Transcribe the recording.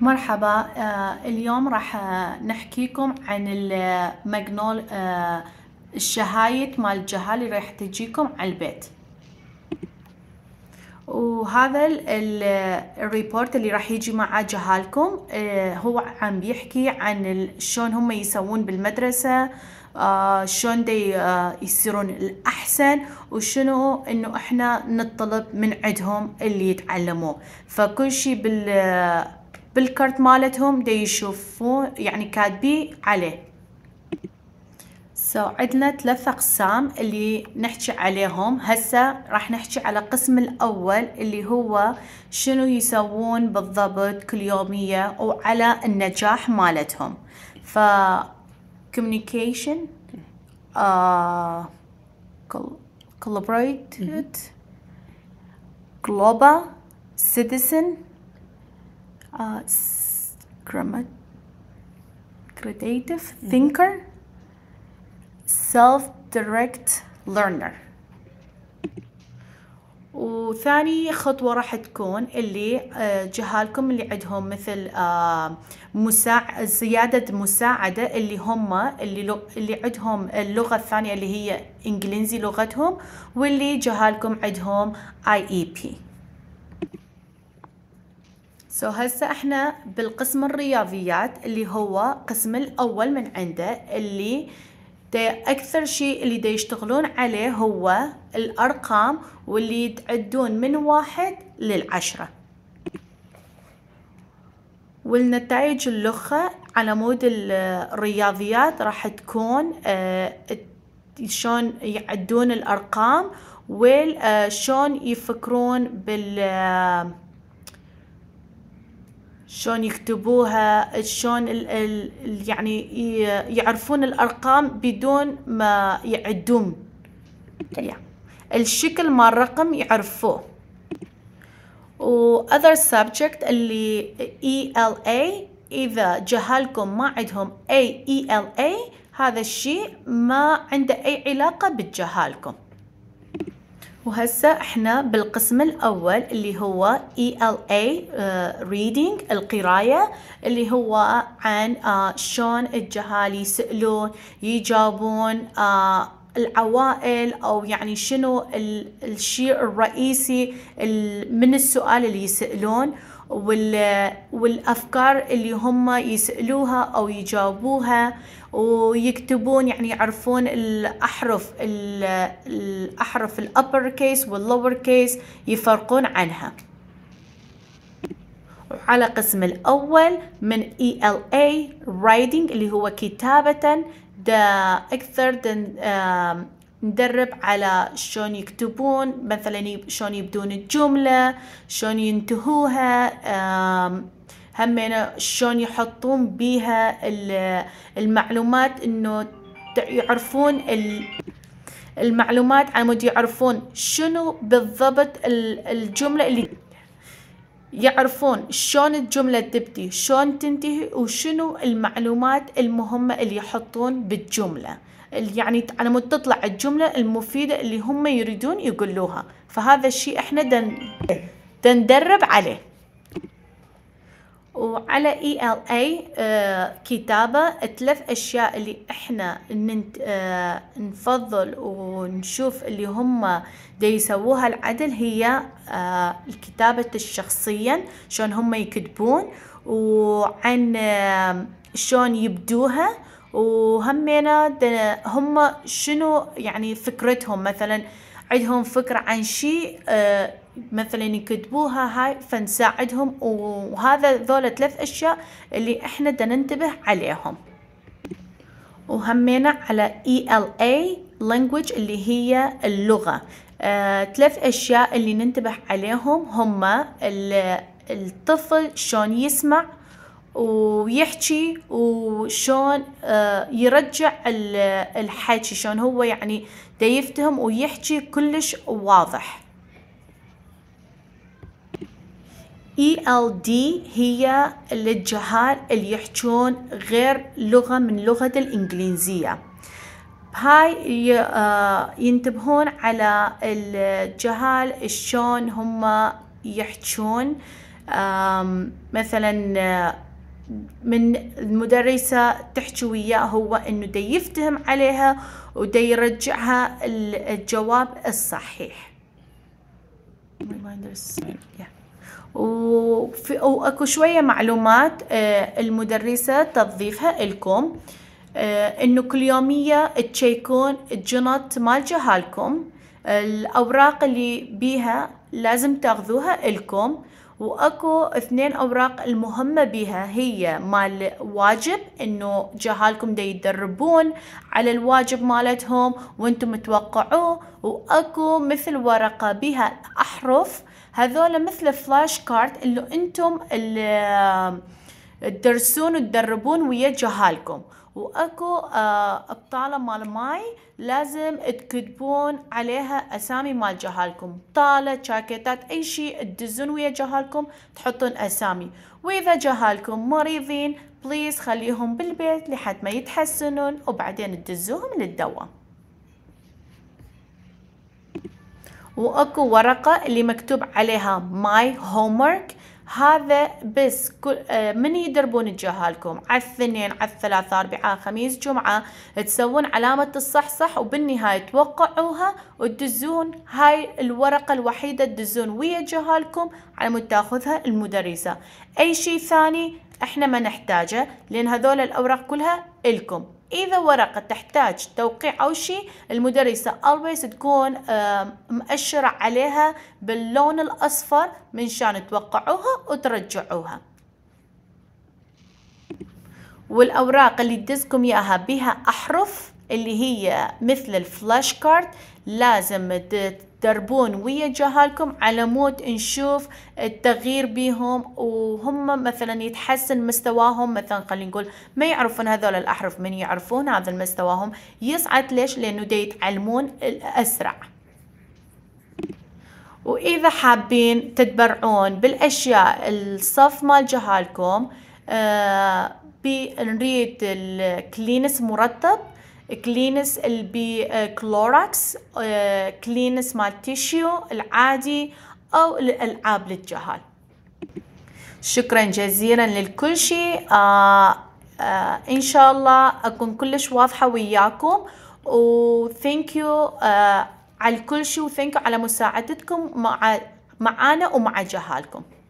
مرحبا آه، اليوم راح آه، نحكيكم عن المجنول آه، الشهايت مال الجهال اللي راح تجيكم على البيت وهذا الريبورت اللي راح يجي مع جهالكم هو عم بيحكي عن شلون هم يسوون بالمدرسة شلون دي يصيرون الأحسن وشنو انه احنا نطلب من عندهم اللي يتعلموه فكل شيء بال بالكرت مالتهم دا يشوفون يعني كاتبيه عليه سو so, عندنا ثلاث اقسام اللي نحكي عليهم هسه راح نحكي على القسم الاول اللي هو شنو يسوون بالضبط كل يوميه وعلى النجاح مالتهم ف communication آه، collaborated global citizen Uh, creative thinker self-direct learner وثاني خطوة راح تكون اللي آه، جهالكم اللي عندهم مثل آه، مساعد زيادة مساعدة اللي هم اللي اللي عندهم اللغة الثانية اللي هي إنجليزي لغتهم واللي جهالكم عندهم IEP سو so, هسه احنا بالقسم الرياضيات اللي هو قسم الاول من عنده اللي دي اكثر شيء اللي دا يشتغلون عليه هو الارقام واللي يتعدون من واحد للعشرة والنتائج اللخة على مود الرياضيات راح تكون آه، شلون يعدون الارقام وشلون آه، يفكرون بال آه، شلون يكتبوها شلون يعني يعرفون الارقام بدون ما يعدون يعني الشكل مال الرقم يعرفوه و other subject اللي ELA إذا جهالكم ما عندهم A ELA هذا الشيء ما عنده أي علاقة بجهالكم وهسه احنا بالقسم الاول اللي هو ELA آه، reading القرايه اللي هو عن آه، شلون الجهال يسالون يجاوبون آه، العوائل او يعني شنو الشيء الرئيسي من السؤال اللي يسالون وال... والأفكار اللي هم يسألوها أو يجاوبوها ويكتبون يعني يعرفون الأحرف ال... الأحرف الأبر كيس واللور كيس يفرقون عنها على قسم الأول من ELA writing اللي هو كتابة the أكثر than um, ندرب على شلون يكتبون مثلا شلون يبدون الجملة شلون ينتهوها همينا شلون يحطون بيها المعلومات انه يعرفون المعلومات على مود يعرفون شنو بالضبط الجملة اللي يعرفون شلون الجملة تبدي شلون تنتهي وشنو المعلومات المهمة اللي يحطون بالجملة يعني على مود تطلع الجملة المفيدة اللي هم يريدون يقولوها فهذا الشيء احنا دن دندرب عليه وعلى اي ال اي كتابه ثلاث اشياء اللي احنا ننت... آه نفضل ونشوف اللي هم دي يسووها العدل هي آه الكتابه الشخصيا شلون هم يكتبون وعن آه شلون يبدوها وهمينا هم شنو يعني فكرتهم مثلا عندهم فكرة عن شيء آه، مثلا يكتبوها هاي فنساعدهم وهذا ذولا ثلاث أشياء اللي احنا دا ننتبه عليهم وهمينا على ELA language اللي هي اللغة آه، ثلاث أشياء اللي ننتبه عليهم هما الطفل شلون يسمع ويحكي وشون آه، يرجع الحكي شلون هو يعني دا يفتهم ويحكي كلش واضح ELD هي للجهال اللي يحجون غير لغة من لغة الإنجليزية هاي آه، ينتبهون على الجهال شلون هم يحجون مثلا من المدرسة تحكي وياه هو انه دا يفتهم عليها ودا يرجعها الجواب الصحيح وفي واكو شويه معلومات آه، المدرسه تضيفها لكم آه، انه كل يوميه تشيكون الجنط مال جهالكم الاوراق اللي بيها لازم تاخذوها لكم واكو اثنين اوراق المهمه بها هي مال واجب انه جهالكم دا يتدربون على الواجب مالتهم وانتم توقعوه واكو مثل ورقه بها احرف هذولا مثل فلاش كارد اللي انتم اللي تدرسون وتدربون ويا جهالكم واكو ابطاله آه، مال ماي لازم تكتبون عليها اسامي مال جهالكم طاله جاكيتات اي شيء تدزون ويا جهالكم تحطون اسامي واذا جهالكم مريضين بليز خليهم بالبيت لحد ما يتحسنون وبعدين تدزوهم للدواء واكو ورقه اللي مكتوب عليها ماي هومورك هذا بس كل آه، من يدربون الجهالكم على الاثنين على الثلاثاء اربعاء خميس جمعه تسوون علامه الصحصح وبالنهايه توقعوها وتدزون هاي الورقه الوحيده تدزون ويا جهالكم على مود تاخذها المدرسه اي شيء ثاني احنا ما نحتاجه لان هذول الاوراق كلها الكم إذا ورقة تحتاج توقيع أو شيء المدرسة always تكون مأشرة عليها باللون الأصفر من شان توقعوها وترجعوها والأوراق اللي تدزكم إياها بها أحرف اللي هي مثل الفلاش كارد لازم تدربون ويا جهالكم على مود نشوف التغيير بيهم وهم مثلا يتحسن مستواهم مثلا خلينا نقول ما يعرفون هذول الأحرف من يعرفون هذا مستواهم يصعد ليش لأنه دي يتعلمون أسرع وإذا حابين تتبرعون بالأشياء الصف مال جهالكم آه بنريد الكلينس مرتب كلينس البيكلوراكس كلينس مال تيشيو العادي أو الألعاب للجهال شكرا جزيلا للكل شيء آه آه إن شاء الله أكون كلش واضحة وياكم و ثانك آه، يو على كل شيء وثانك على مساعدتكم مع معانا ومع جهالكم